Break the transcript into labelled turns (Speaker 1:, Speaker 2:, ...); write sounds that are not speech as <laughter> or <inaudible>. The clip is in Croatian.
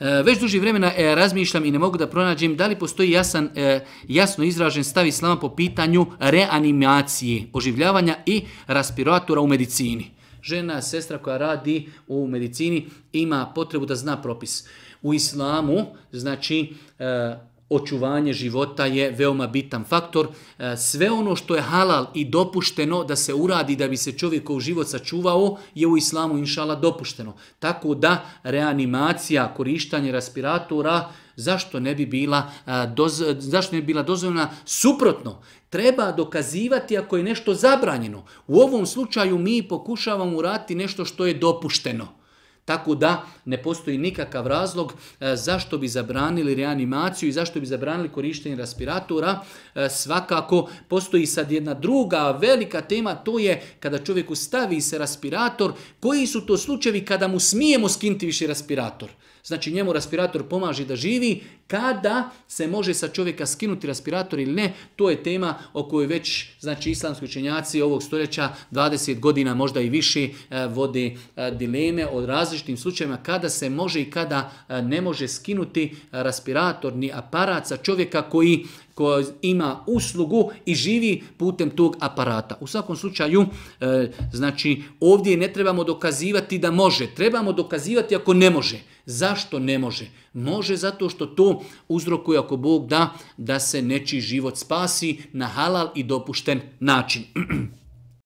Speaker 1: E, već duži vremena e, razmišljam i ne mogu da pronađem da li postoji jasan, e, jasno izražen stav islama po pitanju reanimacije, oživljavanja i respiratora u medicini. Žena, sestra koja radi u medicini ima potrebu da zna propis. U islamu, znači, očuvanje života je veoma bitan faktor. E, sve ono što je halal i dopušteno da se uradi da bi se čovjekov život sačuvao je u islamu inšala dopušteno. Tako da reanimacija, korištanje respiratora, zašto ne bi bila, e, doz, zašto ne bi bila dozvoljena? Suprotno, treba dokazivati ako je nešto zabranjeno. U ovom slučaju mi pokušavamo uraditi nešto što je dopušteno. Tako da ne postoji nikakav razlog e, zašto bi zabranili reanimaciju i zašto bi zabranili korištenje respiratora. E, svakako postoji sad jedna druga velika tema, to je kada čovjeku stavi se respirator, koji su to slučajevi kada mu smijemo skinti više respirator. Znači njemu respirator pomaže da živi, kada se može sa čovjeka skinuti respirator ili ne, to je tema o kojoj već znači islamski učenjaci ovog stoljeća 20 godina možda i više e, vode dileme o različitim slučajevima kada kada se može i kada e, ne može skinuti e, respiratorni aparat sa čovjeka koji, koji ima uslugu i živi putem tog aparata. U svakom slučaju, e, znači ovdje ne trebamo dokazivati da može, trebamo dokazivati ako ne može. Zašto ne može? Može zato što to uzrokuje ako Bog da da se nečiji život spasi na halal i dopušten način. <clears throat>